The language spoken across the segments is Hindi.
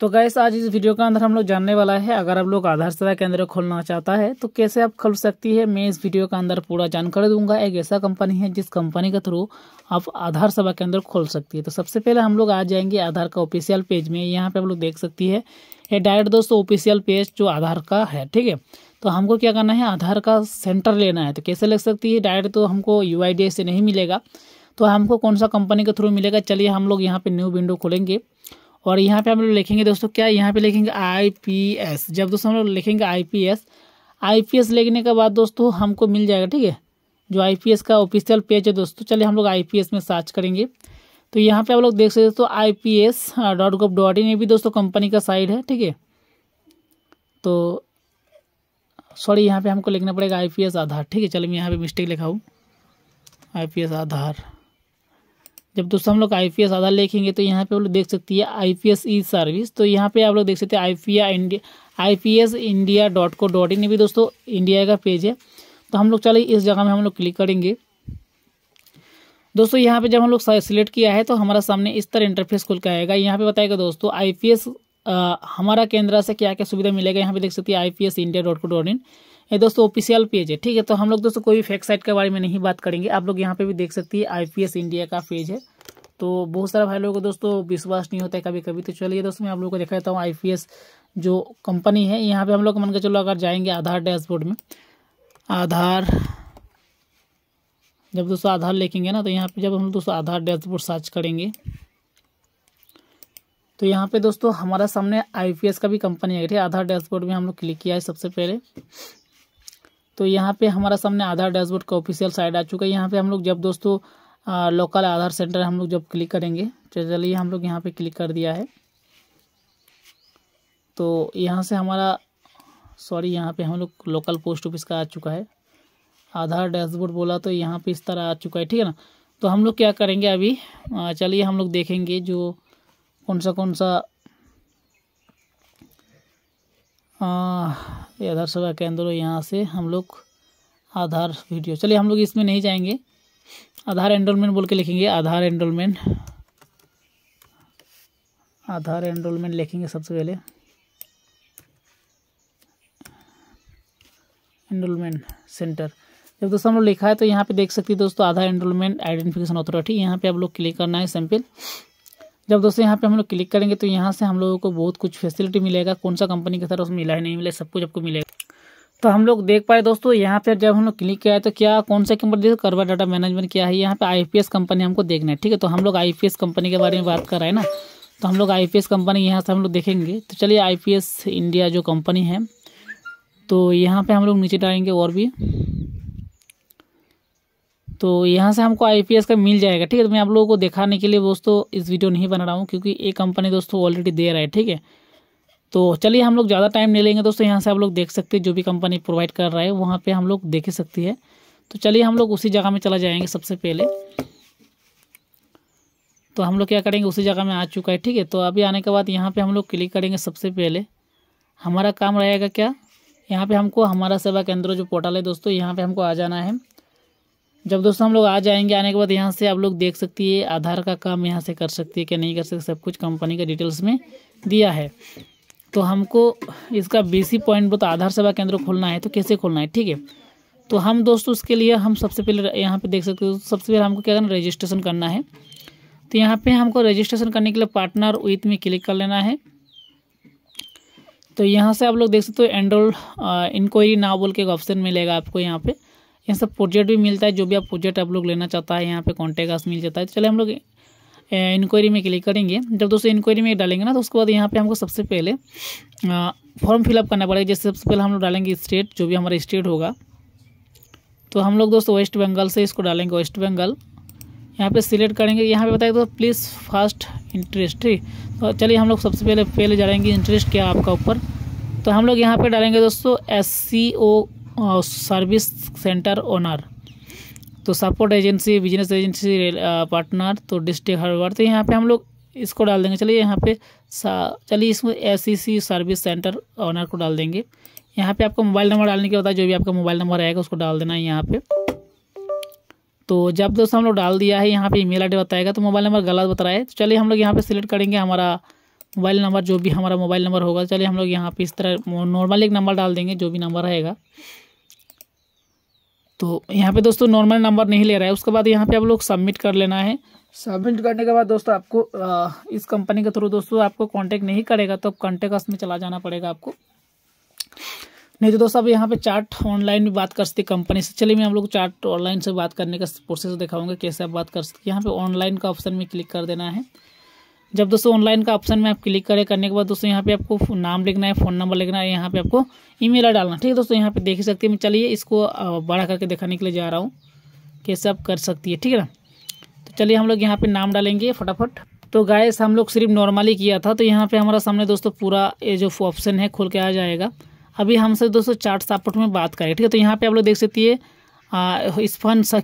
तो गैस आज इस वीडियो के अंदर हम लोग जानने वाला है अगर आप लोग आधार सेवा केंद्र खोलना चाहता है तो कैसे आप खोल सकती है मैं इस वीडियो के अंदर पूरा जानकारी दूंगा एक ऐसा कंपनी है जिस कंपनी के थ्रू आप आधार सेवा केंद्र खोल सकती है तो सबसे पहले हम लोग आ जाएंगे आधार का ऑफिशियल पेज में यहाँ पे आप लोग देख सकती है ये डायरेक्ट दोस्तों ऑफिशियल पेज जो आधार का है ठीक है तो हमको क्या करना है आधार का सेंटर लेना है तो कैसे लग सकती है डायरेक्ट तो हमको यू से नहीं मिलेगा तो हमको कौन सा कंपनी के थ्रू मिलेगा चलिए हम लोग यहाँ पे न्यू विंडो खोलेंगे और यहाँ पे हम लोग लिखेंगे दोस्तों क्या यहाँ पे लिखेंगे आईपीएस जब दोस्तों हम लोग लिखेंगे आईपीएस आईपीएस लिखने के बाद दोस्तों हमको मिल जाएगा ठीक है जो आईपीएस का ऑफिशियल पेज है दोस्तों चलिए हम लोग आईपीएस में सर्च करेंगे तो यहाँ पे आप लोग देख सकते हैं दोस्तों I P S dot gov dot in ये भी दोस्तों कंपनी का साइड है ठीक है तो सॉरी यहाँ पे हमको लिखना पड़ेगा आई पी एस आधार ठीक है चलिए मैं यहाँ पे मिस्टेक लिखाऊँ आई पी एस आधार जब दोस्तों हम लोग आई पी आधार लिखेंगे तो यहाँ पे आप लोग देख सकती है I P S E service तो यहाँ पे आप लोग देख सकते हैं I P India I P S India dot co dot in भी दोस्तों इंडिया का पेज है तो हम लोग चलिए इस जगह में हम लोग क्लिक करेंगे दोस्तों यहाँ पे जब हम लोग सिलेक्ट किया है तो हमारा सामने इस तरह इंटरफेस खुल के आएगा यहाँ पे बताएगा दोस्तों आई पी एस हमारा केंद्र से क्या क्या सुविधा मिलेगा यहाँ पे देख सकते हैं I P S India dot co dot in ये दोस्तों ऑफिशियल पेज है ठीक है तो हम लोग दोस्तों कोई भी फेक साइट के बारे में नहीं बात करेंगे आप लोग यहाँ पे भी देख सकती है आईपीएस इंडिया का पेज है तो बहुत सारे भाई लोगों को दोस्तों विश्वास नहीं होता है कभी कभी तो चलिए दोस्तों मैं आप लोगों को देखा देता हूँ आई जो कंपनी है यहाँ पे हम लोग मान के चलो अगर जाएंगे आधार डैशबोर्ड में आधार जब दोस्तों आधार लिखेंगे ना तो यहाँ पे जब हम दोस्तों आधार डैशबोर्ड सर्च करेंगे तो यहाँ पे दोस्तों हमारा सामने आईपीएस का भी कंपनी है ठीक है आधार डैशबोर्ड में हम लोग क्लिक किया है सबसे पहले तो यहाँ पे हमारा सामने आधार डैशबोर्ड का ऑफिशियल साइड आ चुका है यहाँ पे हम लोग जब दोस्तों लोकल आधार सेंटर हम लोग जब क्लिक करेंगे तो चलिए हम लोग यहाँ पे क्लिक कर दिया है तो यहाँ से हमारा सॉरी यहाँ पे हम लोग लोकल पोस्ट ऑफिस का आ चुका है आधार डैशबोर्ड बोला तो यहाँ पे इस तरह आ चुका है ठीक है ना तो हम लोग क्या करेंगे अभी चलिए हम लोग देखेंगे जो कौन सा कौन सा ये आधार सेवा केंद्र और यहाँ से हम लोग आधार वीडियो चलिए हम लोग इसमें नहीं जाएंगे आधार एनरोलमेंट बोल के लिखेंगे आधार एनरोलमेंट आधार एनरोलमेंट लिखेंगे सबसे पहले एनरोलमेंट सेंटर जब दोस्तों हम लोग लिखा है तो यहाँ पे देख सकते हैं दोस्तों आधार एनरोलमेंट आइडेंटिफिकेशन अथॉरिटी यहाँ पे आप लोग क्लिक करना है सैम्पल जब दोस्तों यहाँ पे हम लोग क्लिक करेंगे तो यहाँ से हम लोगों को बहुत कुछ फैसिलिटी मिलेगा कौन सा कंपनी के सर उसमें मिला है नहीं मिला सब कुछ आपको मिलेगा तो हम लोग देख पाए दोस्तों यहाँ पे जब हम लोग क्लिक किया है तो क्या कौन सा कंपनी देखो करवा डाटा मैनेजमेंट क्या है यहाँ पे आईपीएस कंपनी हमको देखना है ठीक है तो हम लोग आईपीएस कंपनी के बारे में बात कर रहे हैं ना तो हम लोग आईपीएस कंपनी यहाँ से हम लोग देखेंगे तो चलिए आईपीएस इंडिया जो कंपनी है तो यहाँ पर हम लोग नीचे डालेंगे और भी तो यहाँ से हमको आई का मिल जाएगा ठीक है तो मैं आप लोगों को दिखाने के लिए दोस्तों इस वीडियो नहीं बना रहा हूँ क्योंकि ये कंपनी दोस्तों ऑलरेडी दे रहा है ठीक है तो चलिए हम लोग ज़्यादा टाइम नहीं लेंगे दोस्तों यहाँ से आप लोग देख सकते हैं जो भी कंपनी प्रोवाइड कर रहा है वहाँ पर हम लोग देख सकती है तो चलिए हम लोग उसी जगह में चला जाएंगे सबसे पहले तो हम लोग क्या करेंगे उसी जगह में आ चुका है ठीक है तो अभी आने के बाद यहाँ पर हम लोग क्लिक करेंगे सबसे पहले हमारा काम रहेगा क्या यहाँ पे हमको हमारा सेवा केंद्र जो पोर्टल है दोस्तों यहाँ पे हमको आ जाना है जब दोस्तों हम लोग आ जाएंगे आने के बाद यहाँ से आप लोग देख सकती है आधार का काम यहाँ से कर सकती है कि नहीं कर सकते सब कुछ कंपनी का डिटेल्स में दिया है तो हमको इसका बीसी पॉइंट बहुत आधार सेवा केंद्र खोलना है तो कैसे खोलना है ठीक है तो हम दोस्तों उसके लिए हम सबसे पहले यहाँ पे देख सकते हो सबसे पहले हमको क्या करना रजिस्ट्रेशन करना है तो यहाँ पे हमको रजिस्ट्रेशन करने के लिए पार्टनर विथ में क्लिक कर लेना है तो यहाँ से आप लोग देख सकते हो एनरोल इंक्वायरी नाव बोल के एक ऑप्शन मिलेगा आपको यहाँ पर यहाँ सब प्रोजेक्ट भी मिलता है जो भी आप प्रोजेक्ट आप लोग लेना चाहता है यहाँ पे कॉन्टेक्ट आस मिल जाता है तो चले हम लोग इंक्वायरी में क्लिक करेंगे जब दोस्तों इंक्वायरी में डालेंगे ना तो उसके बाद यहाँ पे हमको सबसे पहले फॉर्म फिलअप करना पड़ेगा जैसे सबसे पहले हम लोग डालेंगे स्टेट जो भी हमारा स्टेट होगा तो हम लोग दोस्तों वेस्ट बंगाल से इसको डालेंगे वेस्ट बंगाल यहाँ पर सिलेक्ट करेंगे यहाँ पर बताएगा दोस्तों प्लीज़ फास्ट इंटरेस्ट ठीक तो चलिए हम लोग सबसे पहले पहले डालेंगे इंटरेस्ट क्या आपका ऊपर तो हम लोग यहाँ पर डालेंगे दोस्तों S C O service centre owner तो support agency business agency partner तो डिस्ट्रिक्ट हरवर तो यहाँ पे हम लोग इसको डाल देंगे चलिए यहाँ पे चलिए इसमें एस सर्विस सेंटर ऑनर को डाल देंगे यहाँ पे आपको मोबाइल नंबर डालने के बाद जो भी आपका मोबाइल नंबर आएगा उसको डाल देना है यहाँ पे तो जब दोस्तों हम लोग डाल दिया है यहाँ पे ईमेल आईडी बताएगा तो मोबाइल नंबर गलत बता रहा है तो चलिए हम लोग यहाँ पे सिलेक्ट करेंगे हमारा मोबाइल नंबर जो भी हमारा मोबाइल नंबर होगा चलिए हम लोग यहाँ पे इस तरह नॉर्मल एक नंबर डाल देंगे जो भी नंबर रहेगा तो यहाँ पे दोस्तों नॉर्मल नंबर नहीं ले रहा है उसके बाद यहाँ पे आप लोग सबमिट कर लेना है सबमिट करने के बाद दोस्तों आपको आ, इस कंपनी के थ्रू दोस्तों आपको कांटेक्ट नहीं करेगा तो कॉन्टेक्ट में चला जाना पड़ेगा आपको नहीं तो दोस्तों अब यहाँ पे चार्ट ऑनलाइन भी बात कर सकती कंपनी से चलिए मैं हम लोग चार्ट ऑनलाइन से बात करने का प्रोसेस दिखाऊंगा कैसे आप बात कर सकते यहाँ पे ऑनलाइन का ऑप्शन में क्लिक कर देना है जब दोस्तों ऑनलाइन का ऑप्शन में आप क्लिक करें करने के बाद दोस्तों यहाँ पे आपको नाम लिखना है फ़ोन नंबर लिखना है यहाँ पे आपको ईमेल डालना ठीक है दोस्तों यहाँ पे देख सकते हैं चलिए इसको बड़ा करके दिखाने के लिए जा रहा हूँ कैसे आप कर सकती है ठीक है ना तो चलिए हम लोग यहाँ पर नाम डालेंगे फटाफट तो गाय हम लोग सिर्फ नॉर्मली किया था तो यहाँ पर हमारा सामने दोस्तों पूरा ये जो ऑप्शन है खुल के आ जाएगा अभी हमसे दोस्तों चार्ट सपोर्ट में बात करें ठीक है तो यहाँ पर आप लोग देख सकती है हाँ,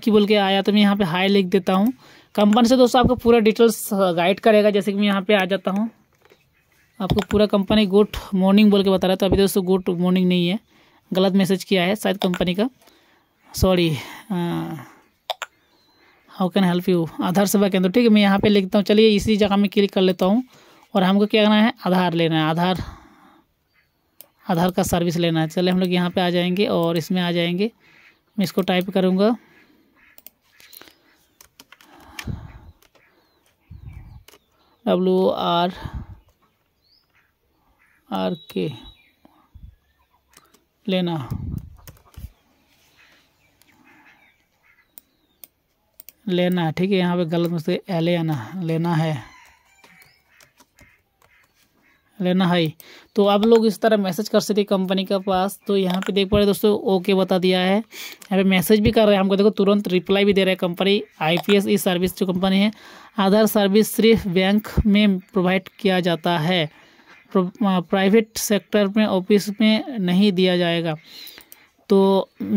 की बोल के आया तो मैं यहाँ पे हाई लिख देता हूँ कंपन से दोस्तों आपको पूरा डिटेल्स गाइड uh, करेगा जैसे कि मैं यहाँ पे आ जाता हूँ आपको पूरा कंपनी गुड मॉर्निंग बोल के बता रहा था अभी दोस्तों गुड मॉर्निंग नहीं है गलत मैसेज किया है शायद कंपनी का sorry how can help you Aadhaar सेवा केंद्र ठीक है मैं यहाँ पे लिखता हूँ चलिए इसी जगह में क्लिक कर लेता हूँ और हमको क्या करना है आधार लेना है आधार आधार का सर्विस लेना है चलिए हम लोग यहाँ पे आ जाएंगे और इसमें आ जाएंगे मैं इसको टाइप करूँगा डब्ल्यू आर आर के लेना लेना ठीक है यहाँ पे गलत मुझसे एल आना लेना है लेना है तो आप लोग इस तरह मैसेज कर सकते कंपनी के पास तो यहाँ पे देख पा रहे दोस्तों ओके बता दिया है यहाँ पे मैसेज भी कर रहे हैं हमको देखो तुरंत रिप्लाई भी दे रहे है कंपनी आईपीएस ई सर्विस जो कंपनी है आधार सर्विस सिर्फ बैंक में प्रोवाइड किया जाता है प्राइवेट सेक्टर में ऑफिस में नहीं दिया जाएगा तो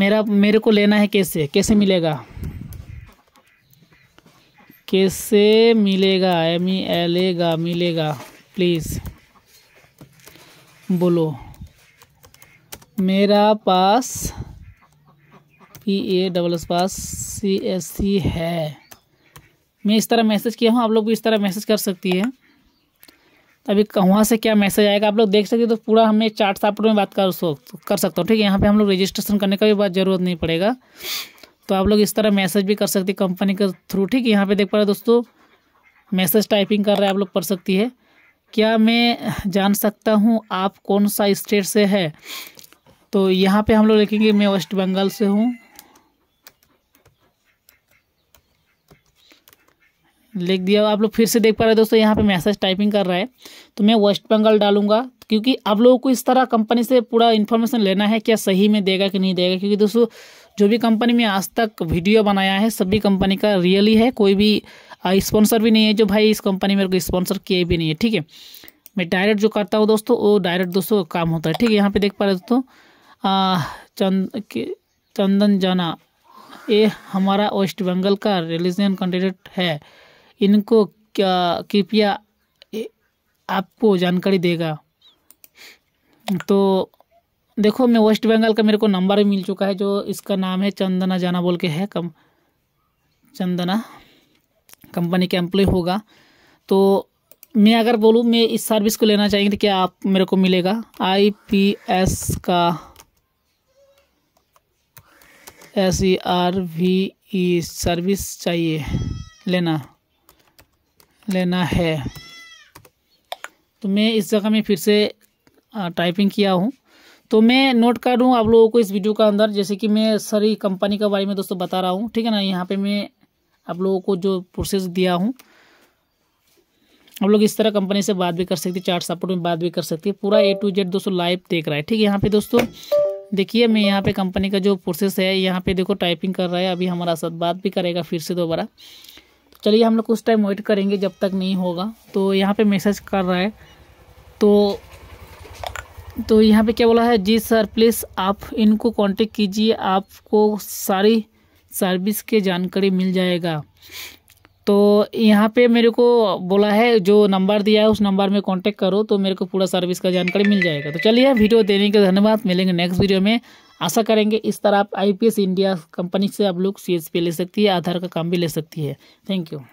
मेरा मेरे को लेना है कैसे कैसे मिलेगा कैसे मिलेगा एम ई एल मिलेगा प्लीज़ बोलो मेरा पास P A double S pass S C S C मैं इस तरह मैसेज किया हूँ आप लोग भी इस तरह मैसेज कर सकती है अभी कहाँ से क्या मैसेज आएगा आप लोग देख सकते हो तो पूरा हमें चार्ट सापट में बात कर कर सकता हूँ ठीक है यहाँ पे हम लोग रजिस्ट्रेशन करने का भी बात ज़रूरत नहीं पड़ेगा तो आप लोग इस तरह मैसेज भी कर सकती कंपनी के थ्रू ठीक है यहाँ पे देख पा रहे दोस्तों मैसेज टाइपिंग कर रहे हैं आप लोग पढ़ सकती है क्या मैं जान सकता हूँ आप कौन सा स्टेट से है तो यहाँ पे हम लोग लिखेंगे मैं वेस्ट बंगाल से हूँ लिख दिया आप लोग फिर से देख पा रहे हैं दोस्तों यहाँ पे मैसेज टाइपिंग कर रहा है तो मैं वेस्ट बंगाल डालूंगा क्योंकि आप लोगों को इस तरह कंपनी से पूरा इन्फॉर्मेशन लेना है क्या सही में देगा कि नहीं देगा क्योंकि दोस्तों जो भी कंपनी में आज तक वीडियो बनाया है सभी कंपनी का रियली है कोई भी स्पॉन्सर भी नहीं है जो भाई इस कंपनी मेरे को स्पॉन्सर किए भी नहीं है ठीक है मैं डायरेक्ट जो करता हूँ दोस्तों वो डायरेक्ट दोस्तों काम होता है ठीक है यहाँ पे देख पा रहे दोस्तों चंद चंदन जाना ये हमारा वेस्ट बंगाल का रिलीजन कैंडिडेट है इनको क्या कृपया आपको जानकारी देगा तो देखो मैं वेस्ट बंगाल का मेरे को नंबर भी मिल चुका है जो इसका नाम है चंदना जाना बोल के है कम चंदना कंपनी के एम्प्लॉय होगा तो मैं अगर बोलूँ मैं इस सर्विस को लेना चाहेंगे तो क्या आप मेरे को मिलेगा आई पी एस का S E R V E service चाहिए लेना लेना है तो मैं इस जगह में फिर से टाइपिंग किया हूँ तो मैं नोट कर दूँ आप लोगों को इस वीडियो के अंदर जैसे कि मैं सारी कंपनी के बारे में दोस्तों बता रहा हूँ ठीक है ना यहाँ पे मैं आप लोगों को जो प्रोसेस दिया हूँ आप लोग इस तरह कंपनी से बात भी कर सकते चार्ट सपोर्ट में बात भी कर सकती है पूरा ए टू जेड दोस्तों लाइव देख रहा है ठीक है यहाँ पे दोस्तों देखिए मैं यहाँ पे कंपनी का जो प्रोसेस है यहाँ पे देखो टाइपिंग कर रहा है अभी हमारा साथ बात भी करेगा फिर से दोबारा तो चलिए हम लोग कुछ टाइम वेट करेंगे जब तक नहीं होगा तो यहाँ पर मैसेज कर रहा है तो तो यहाँ पे क्या बोला है जी सर प्लीज़ आप इनको कांटेक्ट कीजिए आपको सारी सर्विस के जानकारी मिल जाएगा तो यहाँ पे मेरे को बोला है जो नंबर दिया है उस नंबर में कांटेक्ट करो तो मेरे को पूरा सर्विस का जानकारी मिल जाएगा तो चलिए वीडियो देने के धन्यवाद मिलेंगे नेक्स्ट वीडियो में आशा करेंगे इस तरह आप आईपीएस इंडिया कंपनी से आप लोग सी ले सकती है आधार का काम भी ले सकती है थैंक यू